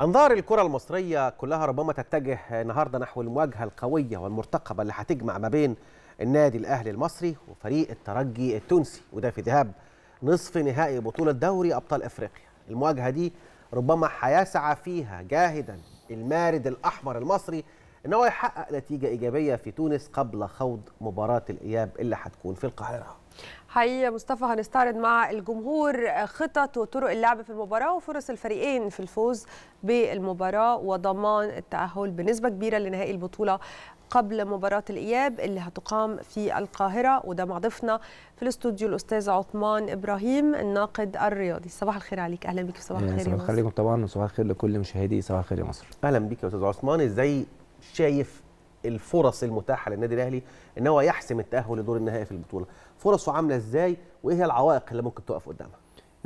أنظار الكرة المصرية كلها ربما تتجه النهاردة نحو المواجهة القوية والمرتقبة اللي هتجمع ما بين النادي الأهلي المصري وفريق الترجي التونسي وده في ذهاب نصف نهائي بطولة دوري أبطال أفريقيا المواجهة دي ربما هيسعى فيها جاهدا المارد الأحمر المصري إن هو يحقق نتيجة إيجابية في تونس قبل خوض مباراة الإياب اللي هتكون في القاهرة حقيقي مصطفى هنستعرض مع الجمهور خطط وطرق اللعب في المباراه وفرص الفريقين في الفوز بالمباراه وضمان التاهل بنسبه كبيره لنهائي البطوله قبل مباراة الإياب اللي هتقام في القاهرة وده مع ضيفنا في الاستوديو الأستاذ عثمان إبراهيم الناقد الرياضي صباح الخير عليك أهلا بك صباح الخير صباح الخير عليكم طبعا وصباح الخير لكل مشاهدي صباح الخير يا مصر أهلا بك يا أستاذ عثمان إزاي شايف الفرص المتاحة للنادي الأهلي إن هو يحسم التأهل لدور النهائي في البطولة فرصه عامله ازاي وايه هي العوائق اللي ممكن تقف قدامها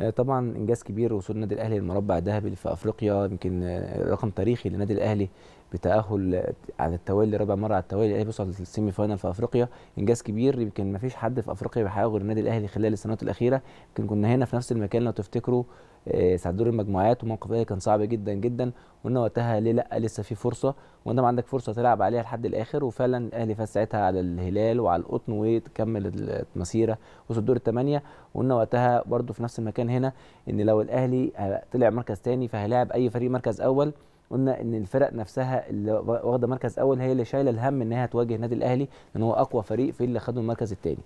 آه، طبعا انجاز كبير وصول النادي الاهلي للمربع الذهبي في افريقيا يمكن آه، رقم تاريخي للنادي الاهلي بتاهل على التوالي رابع مره على التوالي الاهلي بيوصل للسيمي فاينل في افريقيا انجاز كبير يمكن ما فيش حد في افريقيا بيحققه غير النادي الاهلي خلال السنوات الاخيره يمكن كنا هنا في نفس المكان لو تفتكروا آه، ساعة دور المجموعات وموقف الاهلي كان صعب جدا جدا وقلنا وقتها ليه لا لسه في فرصه وانت ما عندك فرصه تلعب عليها لحد الاخر وفعلا الاهلي فاز ساعتها على الهلال وعلى القطن وكمل المسيره وصل دور الثمانيه وقلنا وقتها برده في نفس المكان هنا ان لو الاهلي طلع مركز ثاني فهيلاعب اي فريق مركز اول قلنا ان الفرق نفسها اللي واخده مركز اول هي اللي شايله الهم ان هي تواجه النادي الاهلي لان هو اقوى فريق في اللي خده المركز الثاني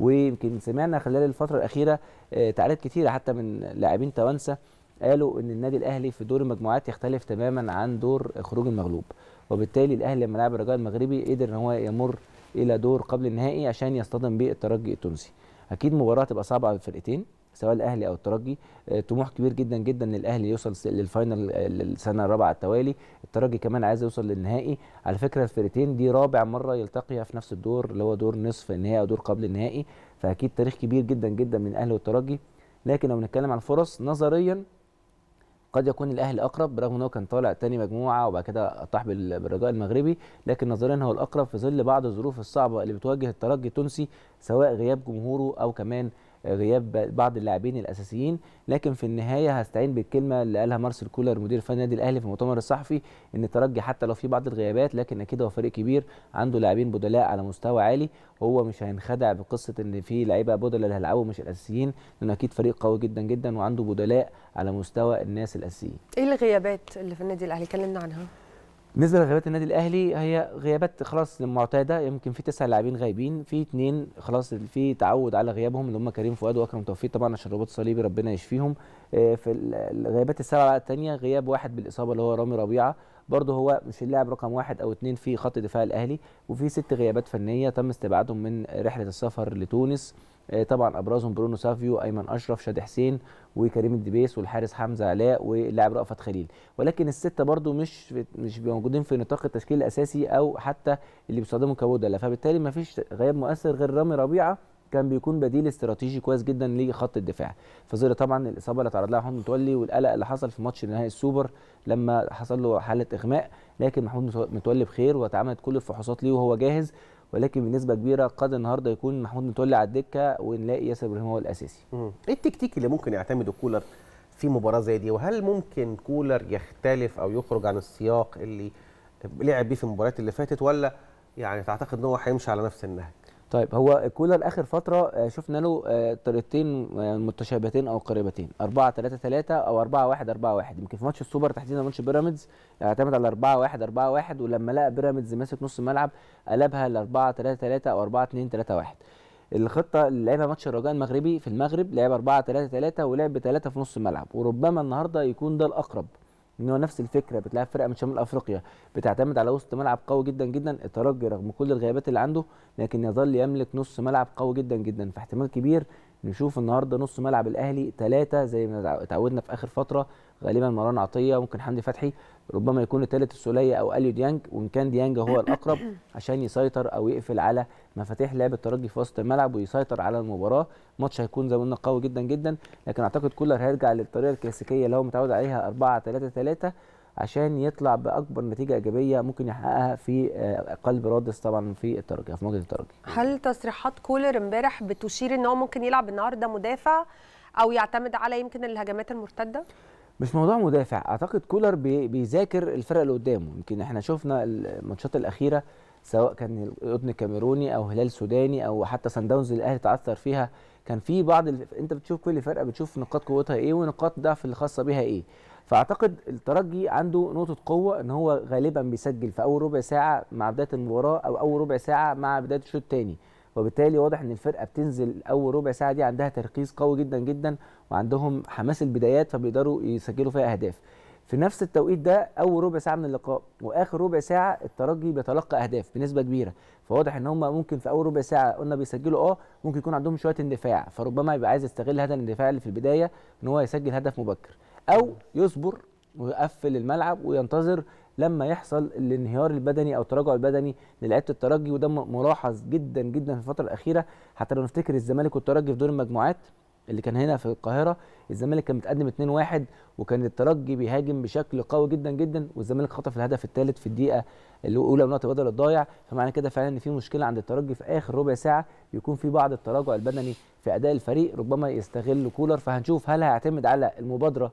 ويمكن سمعنا خلال الفتره الاخيره آه، تعليقات كتيره حتى من لاعبين توانسه قالوا ان النادي الاهلي في دور المجموعات يختلف تماما عن دور خروج المغلوب وبالتالي الاهلي لما لعب الرجاء المغربي قدر ان هو يمر الى دور قبل النهائي عشان يصطدم بالترجي التونسي اكيد مباراه تبقى صعبه على الفرقتين سواء الاهلي او الترجي آه، طموح كبير جدا جدا ان الاهلي يوصل للفاينل السنه آه، الرابعه على التوالي الترجي كمان عايز يوصل للنهائي على فكره الفرقتين دي رابع مره يلتقيا في نفس الدور اللي هو دور نصف النهائي او دور قبل النهائي فاكيد تاريخ كبير جدا جدا من الاهلي والترجي لكن لو بنتكلم عن الفرص نظريا قد يكون الاهلي اقرب برغم ان هو كان طالع تاني مجموعه وبعد كده طاح بالرجاء المغربي لكن نظريا هو الاقرب في ظل بعض الظروف الصعبه اللي بتواجه الترجي التونسي سواء غياب جمهوره او كمان غياب بعض اللاعبين الاساسيين لكن في النهايه هستعين بالكلمه اللي قالها مارسيل كولر مدير فني النادي الاهلي في المؤتمر الصحفي ان الترجي حتى لو في بعض الغيابات لكن اكيد هو فريق كبير عنده لاعبين بدلاء على مستوى عالي وهو مش هينخدع بقصه ان في لعيبه بدلاء اللي هيلعبوا مش الاساسيين لانه اكيد فريق قوي جدا جدا وعنده بدلاء على مستوى الناس الاساسيين. ايه الغيابات اللي في النادي الاهلي اتكلمنا عنها؟ بالنسبه لغيابات النادي الاهلي هي غيابات خلاص معتاده يمكن في تسع لاعبين غايبين في اثنين خلاص في تعود على غيابهم اللي هم كريم فؤاد واكرم توفيق طبعا عشان رباط الصليبي ربنا يشفيهم آه، في الغيابات السبعه الثانيه غياب واحد بالاصابه اللي هو رامي ربيعه برضه هو مش اللاعب رقم واحد او اثنين في خط دفاع الاهلي وفي ست غيابات فنيه تم استبعادهم من رحله السفر لتونس آه، طبعا ابرزهم برونو سافيو ايمن اشرف شادي حسين وكريم الدبيس والحارس حمزه علاء واللاعب رأفت خليل ولكن السته برضو مش مش موجودين في نطاق التشكيل الاساسي او حتى اللي بيستخدمه كبودله فبالتالي ما فيش غياب مؤثر غير رامي ربيعه كان بيكون بديل استراتيجي كويس جدا لخط الدفاع في ظل طبعا الاصابه اللي تعرض لها محمود متولي والقلق اللي حصل في ماتش نهائي السوبر لما حصل له حاله اغماء لكن محمود متولي بخير واتعملت كل الفحوصات ليه وهو جاهز ولكن بنسبه كبيره قد النهارده يكون محمود متولي على الدكه ونلاقي ياسر ابراهيم هو الاساسي. ايه التكتيك اللي ممكن يعتمده كولر في مباراه زي دي وهل ممكن كولر يختلف او يخرج عن السياق اللي لعب بيه في المباريات اللي فاتت ولا يعني تعتقد ان هو هيمشي على نفس النهج؟ طيب هو كولر اخر فتره آه، شفنا له آه، طريقتين آه، متشابهتين او قريبتين 4 3 3 او 4 1 4 1 يمكن في ماتش السوبر تحديدا ماتش بيراميدز اعتمد على 4 1 4 1 ولما لقى بيراميدز ماسك نص الملعب قلبها ل 4 3 3 او 4 2 3 1 الخطه اللي لعبها ماتش الرجاء المغربي في المغرب لعب 4 3 3 ولعب 3 في نص الملعب وربما النهارده يكون ده الاقرب ان هو نفس الفكره بتلعب فرقه من شمال افريقيا بتعتمد على وسط ملعب قوي جدا جدا الترجي رغم كل الغيابات اللي عنده لكن يظل يملك نص ملعب قوي جدا جدا فاحتمال كبير نشوف النهارده نص ملعب الاهلي ثلاثه زي ما اتعودنا في اخر فتره غالبا مروان عطيه ممكن حمدي فتحي ربما يكون الثالث السوليه او اليو ديانج وان كان ديانج هو الاقرب عشان يسيطر او يقفل على مفاتيح لعب الترجي في وسط الملعب ويسيطر على المباراه ماتش هيكون زي ما قلنا قوي جدا جدا لكن اعتقد كولر هيرجع للطريقه الكلاسيكيه اللي هو متعود عليها 4 3 3 عشان يطلع باكبر نتيجه ايجابيه ممكن يحققها في آه، قلب رادس طبعا في الترجي في مواجهه الترجي هل تصريحات كولر امبارح بتشير ان هو ممكن يلعب النهارده مدافع او يعتمد على يمكن الهجمات المرتده مش موضوع مدافع اعتقد كولر بي بيذاكر الفرق اللي قدامه يمكن احنا شفنا الماتشات الاخيره سواء كان القطن الكاميروني او هلال سوداني او حتى سان داونز الاهلي تعثر فيها كان في بعض ال... انت بتشوف كل فرقه بتشوف نقاط قوتها ايه ونقاط ضعف الخاصه بها ايه فاعتقد الترجي عنده نقطه قوه ان هو غالبا بيسجل في اول ربع ساعه مع بدايه المباراه او اول ربع ساعه مع بدايه الشوط الثاني وبالتالي واضح ان الفرقه بتنزل اول ربع ساعه دي عندها تركيز قوي جدا جدا وعندهم حماس البدايات فبيقدروا يسجلوا فيها اهداف في نفس التوقيت ده اول ربع ساعه من اللقاء واخر ربع ساعه الترجي بيتلقى اهداف بنسبه كبيره فواضح ان هم ممكن في اول ربع ساعه قلنا بيسجلوا اه ممكن يكون عندهم شويه اندفاع فربما يبقى عايز يستغل هذا الاندفاع اللي في البدايه ان هو يسجل هدف مبكر او يصبر ويقفل الملعب وينتظر لما يحصل الانهيار البدني او التراجع البدني للعيبه الترجي وده ملاحظ جدا جدا في الفتره الاخيره حتى لو نفتكر الزمالك والترجي في دور المجموعات اللي كان هنا في القاهره الزمالك كان متقدم 2-1 وكان الترجي بيهاجم بشكل قوي جدا جدا والزمالك خطف الهدف الثالث في الدقيقه الاولى من وقت بدل الضايع فمعنى كده فعلا ان في مشكله عند الترجي في اخر ربع ساعه يكون في بعض التراجع البدني في اداء الفريق ربما يستغل كولر فهنشوف هل هيعتمد على المبادره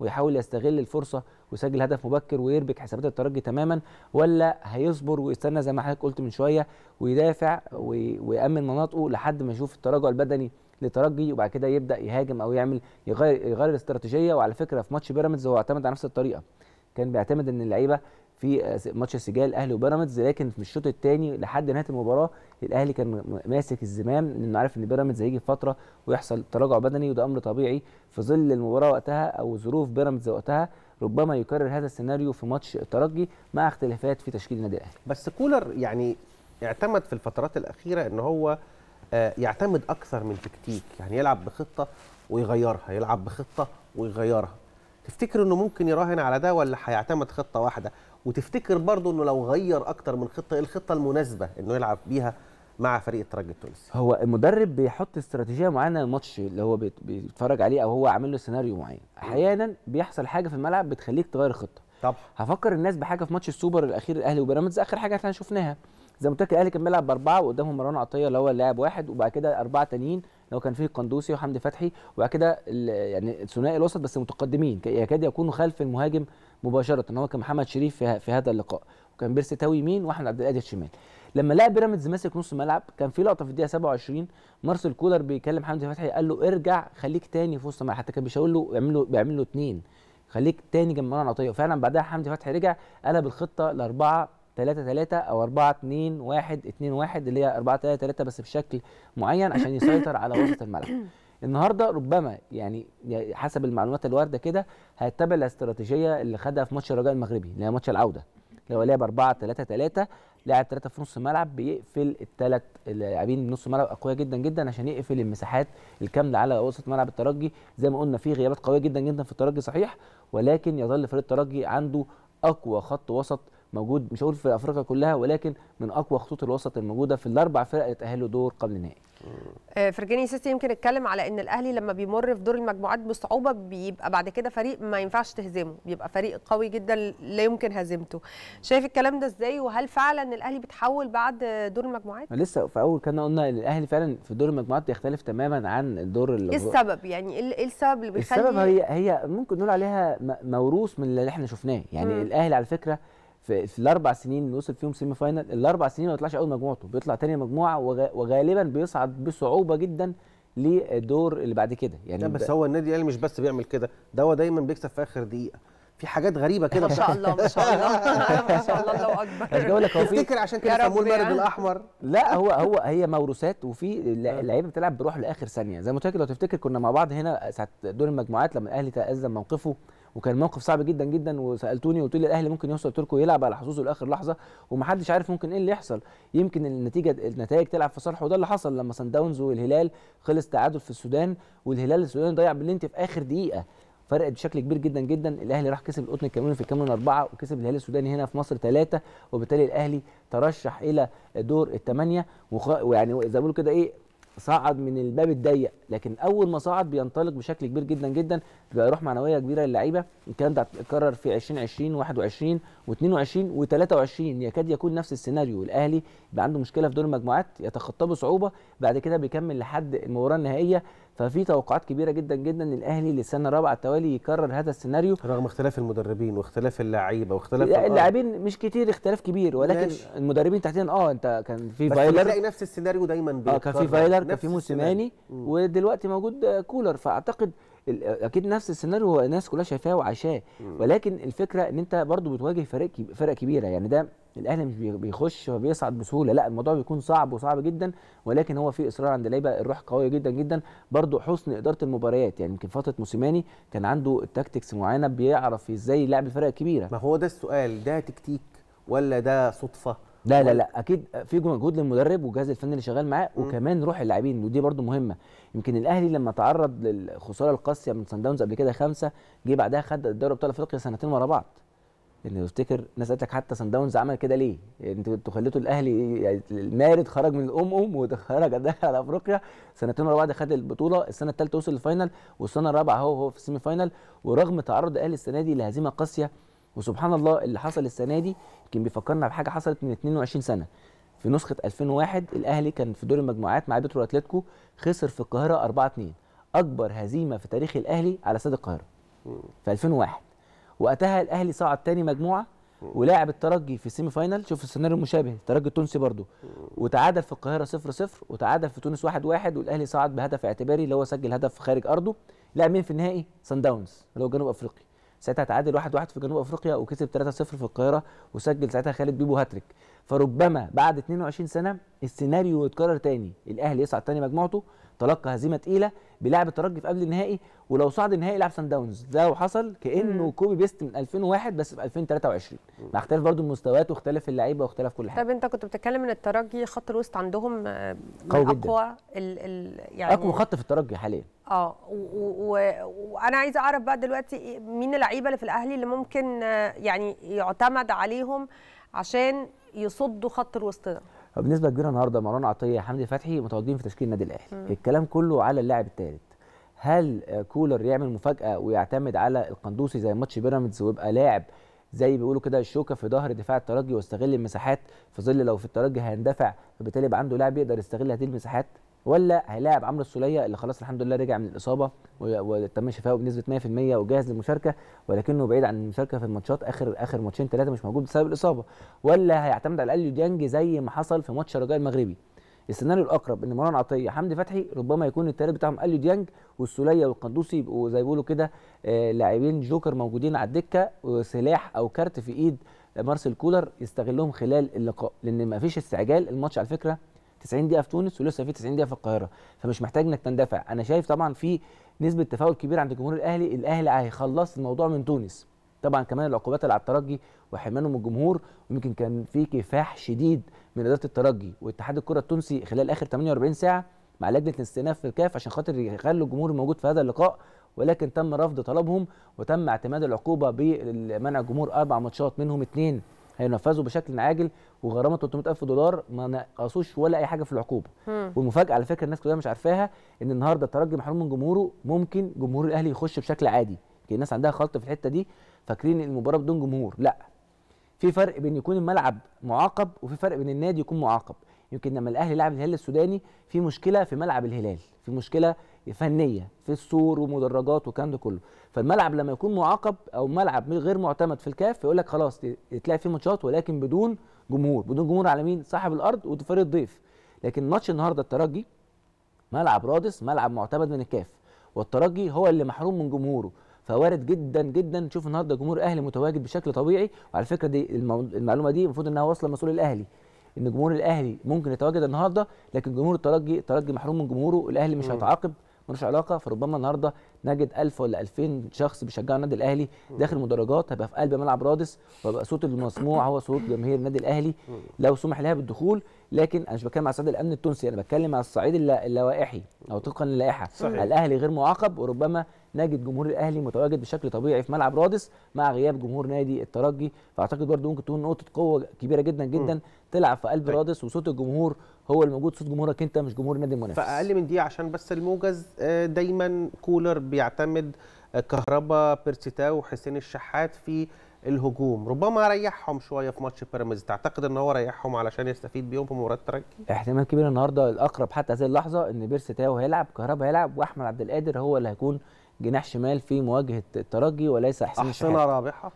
ويحاول يستغل الفرصه ويسجل هدف مبكر ويربك حسابات الترجي تماما ولا هيصبر ويستنى زي ما حضرتك قلت من شويه ويدافع ويامن مناطقه لحد ما يشوف التراجع البدني للترجي وبعد كده يبدا يهاجم او يعمل يغير يغير الاستراتيجيه وعلى فكره في ماتش بيراميدز هو اعتمد على نفس الطريقه كان بيعتمد ان اللعيبه في آه، ماتش السجال الاهلي وبيراميدز لكن في الشوط الثاني لحد نهايه المباراه الاهلي كان ماسك الزمام لانه عارف ان بيراميدز هيجي فتره ويحصل تراجع بدني وده امر طبيعي في ظل المباراه وقتها او ظروف بيراميدز وقتها ربما يكرر هذا السيناريو في ماتش الترجي مع اختلافات في تشكيل النادي الاهلي بس كولر يعني اعتمد في الفترات الاخيره ان هو آه، يعتمد اكثر من تكتيك يعني يلعب بخطه ويغيرها يلعب بخطه ويغيرها تفتكر انه ممكن يراهن على ده ولا هيعتمد خطه واحده وتفتكر برضه انه لو غير اكتر من خطه ايه الخطه المناسبه انه يلعب بيها مع فريق الترجي التونسي هو المدرب بيحط استراتيجيه معينه للماتش اللي هو بيتفرج عليه او هو عامل له سيناريو معين احيانا بيحصل حاجه في الملعب بتخليك تغير الخطه طبعا هفكر الناس بحاجه في ماتش السوبر الاخير الاهلي وبيراميدز اخر حاجه احنا شفناها زي ما قلت لك الاهلي كان بيلعب باربعه وقدامهم مروان عطيه اللي هو اللاعب واحد وبعد كده اربعه تانيين لو كان فيه القندوسي وحمدي فتحي وبعد كده يعني ثنائي الوسط بس متقدمين يكاد يكون خلف المهاجم مباشره هو كان محمد شريف في, في هذا اللقاء وكان بيرسي تاوي يمين واحمد عبد القادر شمال لما لقى بيراميدز ماسك نص ملعب كان في لقطه في الدقيقه 27 مارسيل كولر بيكلم حمدي فتحي قال له ارجع خليك تاني في وسط الملعب حتى كان بيشاور له بيعمل له بيعمل له اثنين خليك تاني جنب مروان عطيه وفعلا بعدها حمدي فتحي رجع قلب الخطه ل 4 3 3 او 4 2 1 2 1 اللي هي 4 3 3 بس بشكل معين عشان يسيطر على وسط الملعب النهارده ربما يعني حسب المعلومات الوارده كده هيتبع الاستراتيجيه اللي خدها في ماتش الرجاء المغربي اللي هي ماتش العوده اللي هو لعب 4 3 3 لاعب 3 في نص الملعب بيقفل الثلاث لاعبين بنص نص الملعب اقوياء جدا جدا عشان يقفل المساحات الكامله على وسط ملعب الترجي زي ما قلنا في غيابات قويه جدا جدا في الترجي صحيح ولكن يظل فريق الترجي عنده اقوى خط وسط موجود مش هقول في افريقيا كلها ولكن من اقوى خطوط الوسط الموجوده في الاربع فرق اللي تاهلوا دور قبل النهائي. آه، فرجاني سيستي يمكن اتكلم على ان الاهلي لما بيمر في دور المجموعات بصعوبه بيبقى بعد كده فريق ما ينفعش تهزمه، بيبقى فريق قوي جدا لا يمكن هزيمته. شايف الكلام ده ازاي وهل فعلا الاهلي بيتحول بعد دور المجموعات؟ لسه في اول كنا قلنا ان الاهلي فعلا في دور المجموعات بيختلف تماما عن الدور اللي ايه السبب يعني إيه, ايه السبب اللي بيخلي السبب هي هي ممكن نقول عليها موروث من اللي احنا شفناه، يعني الاهلي على فكره في, في الاربع سنين اللي وصل فيهم سيمي فاينل الاربع سنين ما بيطلعش اول مجموعته بيطلع تاني مجموعه وغالبا بيصعد بصعوبه جدا للدور اللي بعد كده يعني لا بس هو النادي الاهلي مش بس بيعمل كده ده هو دايما بيكسب في اخر دقيقه في حاجات غريبه كده ما شاء الله ما شاء الله ما شاء الله الله اكبر لك هو تفتكر عشان كده سموه المارد يعني. الاحمر لا هو هو هي موروثات وفي آه. لعيبه بتلعب بروح لاخر ثانيه زي ما قلت لو تفتكر كنا مع بعض هنا ساعه دور المجموعات لما الاهلي تأزم موقفه وكان موقف صعب جدا جدا وسالتوني وقلت لي الاهلي ممكن يوصل تركو يلعب على حظوظه لاخر لحظه ومحدش عارف ممكن ايه اللي يحصل يمكن النتيجه النتائج تلعب في صالحه وده اللي حصل لما سان داونز والهلال خلص تعادل في السودان والهلال السوداني ضيع بلنتي في اخر دقيقه فرقت بشكل كبير جدا جدا الاهلي راح كسب القطن الكاميروني في الكاميرون اربعه وكسب الهلال السوداني هنا في مصر ثلاثه وبالتالي الاهلي ترشح الى دور الثمانيه ويعني زي ما بيقولوا كده ايه صعد من الباب الضيق لكن اول ما صعد بينطلق بشكل كبير جدا جدا بيبقى روح معنويه كبيره للعيبه الكلام ده اتكرر في 2020 21 و22 و23 يكاد يكون نفس السيناريو الاهلي بقى عنده مشكله في دور المجموعات يتخطاه بصعوبه بعد كده بيكمل لحد المباراه النهائيه ففي توقعات كبيره جدا جدا ان الاهلي للسنه الرابعه التوالي يكرر هذا السيناريو رغم اختلاف المدربين واختلاف اللعيبه واختلاف اللاعبين مش كتير اختلاف كبير ولكن ماشي. المدربين تحديدا اه انت كان في بس فايلر بتلاقي نفس السيناريو دايما بيتكرر اه كان في فايلر كان في موسيماني ودلوقتي موجود كولر فاعتقد اكيد نفس السيناريو الناس كلها شايفاه وعاشاه ولكن الفكره ان انت برضو بتواجه فرق فرق كبيره يعني ده الاهلي مش بيخش وبيصعد بسهوله لا الموضوع بيكون صعب وصعب جدا ولكن هو في اصرار عند اللعيبه الروح قويه جدا جدا برضو حسن اداره المباريات يعني يمكن فتره موسيماني كان عنده تاكتكس معينه بيعرف ازاي يلعب الفرق الكبيره ما هو ده السؤال ده تكتيك ولا ده صدفه لا لا لا اكيد في مجهود للمدرب والجهاز الفني اللي شغال معاه وكمان روح اللاعبين ودي برده مهمه يمكن الاهلي لما تعرض للخساره القاسيه من سان داونز قبل كده خمسه جه بعدها خد الدوري ابطال افريقيا سنتين ورا بعض ان يعني تفتكر ناس قالت لك حتى سان داونز عمل كده ليه؟ يعني انتوا انتوا خليتوا الاهلي يعني المارد خرج من الام ام وخرج دخل على افريقيا سنتين ورا بعض خد البطوله السنه الثالثه وصل للفاينل والسنه الرابعه هو هو في السيمي فاينل ورغم تعرض الاهلي السنه دي لهزيمه قاسيه وسبحان الله اللي حصل السنه دي يمكن بيفكرنا بحاجه حصلت من 22 سنه في نسخه 2001 الاهلي كان في دور المجموعات مع بترو اتلتيكو خسر في القاهره 4 2 اكبر هزيمه في تاريخ الاهلي على استاد القاهره في 2001 وقتها الاهلي صعد تاني مجموعه ولاعب الترجي في السيمي فاينال شوف السيناريو المشابه الترجي التونسي برضه وتعادل في القاهره 0 0 وتعادل في تونس 1 1 والاهلي صعد بهدف اعتباري اللي هو سجل هدف خارج ارضه لاعب مين في النهائي؟ سان داونز اللي هو جنوب افريقيا ساعتها تعادل 1-1 في جنوب افريقيا وكسب 3-0 في القاهره وسجل ساعتها خالد بيبو هاتريك فربما بعد 22 سنه السيناريو يتكرر تاني الاهلي يصعد تاني مجموعته تلقى هزيمه تقيله بلعب الترجي في قبل النهائي ولو صعد النهائي لعب سان داونز لو حصل كانه كوبي بيست من 2001 بس في 2023 مع اختلاف برضو المستويات واختلاف اللعيبه واختلاف كل حاجه طب انت كنت بتتكلم ان الترجي خط الوسط عندهم آه، قوي اقوى ال ال يعني اقوى خط في الترجي حاليا اه وانا عايزه اعرف بقى دلوقتي مين اللعيبه اللي في الاهلي اللي ممكن آه، يعني يعتمد عليهم عشان يصدوا خط الوسط ده بالنسبه كبيره النهارده مروان عطيه حمدي فتحي متواجدين في تشكيل النادي الاهلي الكلام كله على اللاعب الثالث هل كولر يعمل مفاجاه ويعتمد على القندوسي زي ماتش بيراميدز ويبقى لاعب زي بيقولوا كده الشوكه في ظهر دفاع الترجي واستغل المساحات في ظل لو في الترجي هيندفع فبالتالي يبقى عنده لاعب يقدر يستغل هذه المساحات ولا هيلاعب عمرو السوليه اللي خلاص الحمد لله رجع من الاصابه وتم شفائه بنسبه 100% وجاهز للمشاركه ولكنه بعيد عن المشاركه في الماتشات اخر اخر ماتشين ثلاثه مش موجود بسبب الاصابه ولا هيعتمد على اليو ديانج زي ما حصل في ماتش الرجاء المغربي السيناريو الاقرب ان مروان عطيه حمدي فتحي ربما يكون التالت بتاعهم اليو ديانج والسوليه والقندوسي يبقوا زي ما بيقولوا كده آه، لاعبين جوكر موجودين على الدكه وسلاح او كارت في ايد مارسيل كولر يستغلهم خلال اللقاء لان ما فيش استعجال الماتش على فكره 90 دقيقه في تونس ولسه في 90 دقيقه في القاهره فمش محتاج انك تندفع انا شايف طبعا في نسبه تفاؤل كبير عند الجمهور الاهلي الاهلي هيخلص الموضوع من تونس طبعا كمان العقوبات اللي على الترجي وحرمانه من الجمهور ويمكن كان في كفاح شديد من اداره الترجي واتحاد الكره التونسي خلال اخر 48 ساعه مع لجنه الاستئناف في الكاف عشان خاطر يخلوا الجمهور الموجود في هذا اللقاء ولكن تم رفض طلبهم وتم اعتماد العقوبه بمنع الجمهور اربع ماتشات منهم اثنين هينفذوا بشكل عاجل وغرامه 300000 دولار ما نقصوش ولا اي حاجه في العقوبه والمفاجاه على فكره الناس كلها مش عارفاها ان النهارده الترجي محروم من جمهوره ممكن جمهور الاهلي يخش بشكل عادي الناس عندها خلط في الحته دي فاكرين المباراه بدون جمهور لا في فرق بين يكون الملعب معاقب وفي فرق بين النادي يكون معاقب يمكن لما الاهلي لعب الهلال السوداني في مشكله في ملعب الهلال في مشكله فنيه في السور ومدرجات والكلام ده كله فالملعب لما يكون معاقب او ملعب غير معتمد في الكاف يقول لك خلاص تلاقي فيه ماتشات ولكن بدون جمهور بدون جمهور على مين صاحب الارض وفريق الضيف لكن ماتش النهارده الترجي ملعب رادس ملعب معتمد من الكاف والترجي هو اللي محروم من جمهوره فوارد جدا جدا نشوف النهارده جمهور الاهلي متواجد بشكل طبيعي وعلى فكره دي المعلومه دي المفروض انها واصله لمسؤول الاهلي ان جمهور الاهلي ممكن يتواجد النهارده لكن جمهور الترجي الترجي محروم من جمهوره الاهلي مش هيتعاقب ملوش علاقه فربما النهارده نجد 1000 ولا 2000 شخص بيشجعوا النادي الاهلي داخل المدرجات هيبقى في قلب ملعب رادس وهيبقى صوت المسموع هو صوت جماهير النادي الاهلي لو سمح لها بالدخول لكن انا مش بتكلم على صعيد الامن التونسي انا بتكلم على الصعيد اللوائحي او طبقا للائحه الاهلي غير معاقب وربما نجد جمهور الاهلي متواجد بشكل طبيعي في ملعب رادس مع غياب جمهور نادي الترجي فاعتقد برده ممكن تكون نقطه قوه كبيره جدا جدا م. تلعب في قلب طيب. رادس وصوت الجمهور هو الموجود صوت جمهورك انت مش جمهور النادي المنافس فاقل من دي عشان بس الموجز آه، دايما كولر بيعتمد آه، كهربا بيرسيتا وحسين الشحات في الهجوم ربما ريحهم شويه في ماتش بيراميدز تعتقد ان هو ريحهم علشان يستفيد بيهم في مباراه الترجي احتمال كبير النهارده الاقرب حتى هذه اللحظه ان بيرسي تاو هيلعب كهربا هيلعب واحمد عبد القادر هو اللي هيكون جناح شمال في مواجهه الترجي وليس حسين احسنها رابحه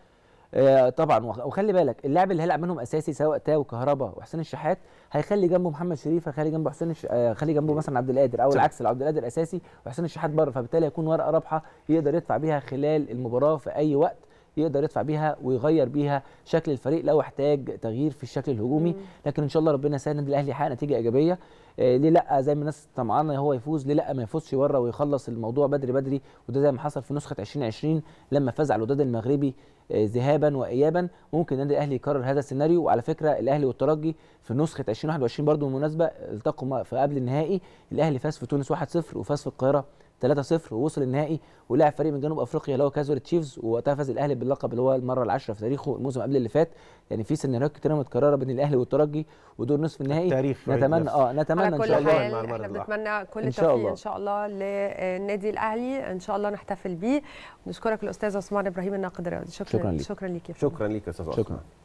آه طبعا وخلي بالك اللاعب اللي هيلعب منهم اساسي سواء تاو كهربا وحسين الشحات هيخلي جنبه محمد شريف هيخلي جنبه حسين الش... آه خلي جنبه مثلا عبد القادر او العكس لو عبد القادر اساسي وحسين الشحات بره فبالتالي هيكون ورقه رابحه يقدر يدفع بيها خلال المباراه في اي وقت يقدر يدفع بيها ويغير بيها شكل الفريق لو احتاج تغيير في الشكل الهجومي لكن ان شاء الله ربنا يسهل الاهلي يحقق نتيجه ايجابيه آه، ليه لا زي ما الناس طمعانه هو يفوز ليه لا ما يفوزش بره ويخلص الموضوع بدري بدري وده زي ما حصل في نسخه 2020 لما فاز على الوداد المغربي آه، ذهابا وايابا ممكن النادي الاهلي يكرر هذا السيناريو وعلى فكره الاهلي والترجي في نسخه 2021 برضه بالمناسبه التقوا في قبل النهائي الاهلي فاز في تونس 1-0 وفاز في القاهره 3-0 ووصل النهائي ولعب فريق من جنوب افريقيا اللي هو كازور تشيفز ووقتها فاز الاهلي باللقب اللي هو المره العاشره في تاريخه الموسم قبل اللي فات يعني في سيناريوهات كتيره متكرره بين الاهلي والترجي ودور نصف النهائي التاريخ نتمنى اه نتمنى ان شاء الله احنا بنتمنى كل التوفيق ان شاء الله للنادي الاهلي ان شاء الله نحتفل بيه نشكرك الاستاذ عثمان ابراهيم الناقد الرياضي شكرا شكرا ليك شكرا ليك يا فندم شكرا ليك يا استاذ عثمان